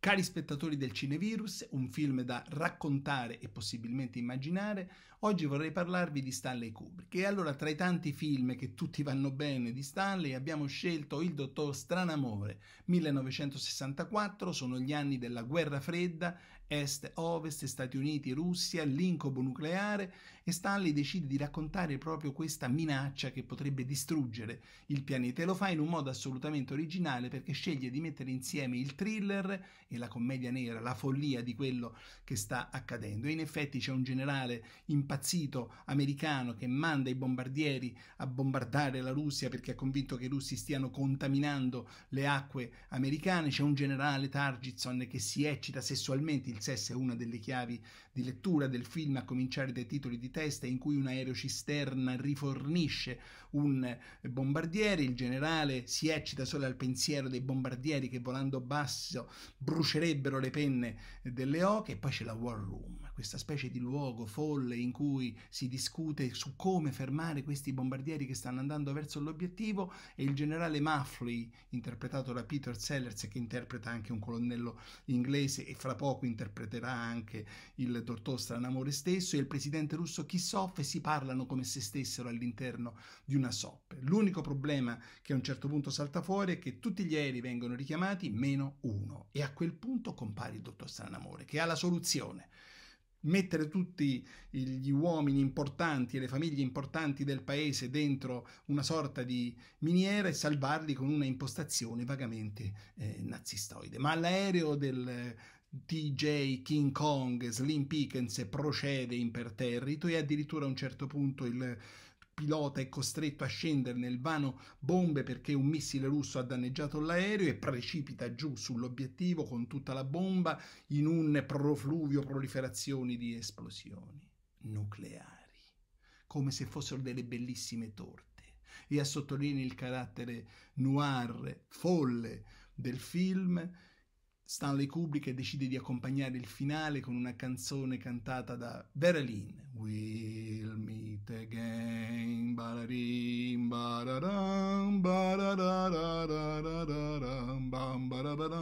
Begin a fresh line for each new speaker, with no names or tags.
Cari spettatori del Cinevirus, un film da raccontare e possibilmente immaginare, oggi vorrei parlarvi di Stanley Kubrick. E allora, tra i tanti film che tutti vanno bene di Stanley, abbiamo scelto Il dottor Stranamore, 1964, sono gli anni della guerra fredda est, ovest, Stati Uniti, Russia, l'incubo nucleare e Stanley decide di raccontare proprio questa minaccia che potrebbe distruggere il pianeta e lo fa in un modo assolutamente originale perché sceglie di mettere insieme il thriller e la commedia nera, la follia di quello che sta accadendo. E in effetti c'è un generale impazzito americano che manda i bombardieri a bombardare la Russia perché è convinto che i russi stiano contaminando le acque americane, c'è un generale Targitson che si eccita sessualmente, il SES è una delle chiavi di lettura del film, a cominciare dai titoli di testa, in cui un aereo cisterna rifornisce un bombardiere. Il generale si eccita solo al pensiero dei bombardieri che volando basso brucerebbero le penne delle oche. E poi c'è la War Room, questa specie di luogo folle in cui si discute su come fermare questi bombardieri che stanno andando verso l'obiettivo. E il generale Muffley, interpretato da Peter Sellers, che interpreta anche un colonnello inglese e fra poco interpreta interpreterà anche il dottor Stranamore stesso, e il presidente russo Kissoff e si parlano come se stessero all'interno di una SOP. L'unico problema che a un certo punto salta fuori è che tutti gli aerei vengono richiamati meno uno e a quel punto compare il dottor Stranamore che ha la soluzione mettere tutti gli uomini importanti e le famiglie importanti del paese dentro una sorta di miniera e salvarli con una impostazione vagamente eh, nazistoide. Ma l'aereo del DJ King Kong, Slim Pickens procede imperterrito e addirittura a un certo punto il pilota è costretto a scendere nel vano bombe perché un missile russo ha danneggiato l'aereo e precipita giù sull'obiettivo con tutta la bomba in un profluvio proliferazioni di esplosioni nucleari, come se fossero delle bellissime torte. E a sottolineare il carattere noir, folle del film, Stanley Kubrick decide di accompagnare il finale con una canzone cantata da Vera Lynn. We'll meet again, bararim, bararam, bararararararam, bam,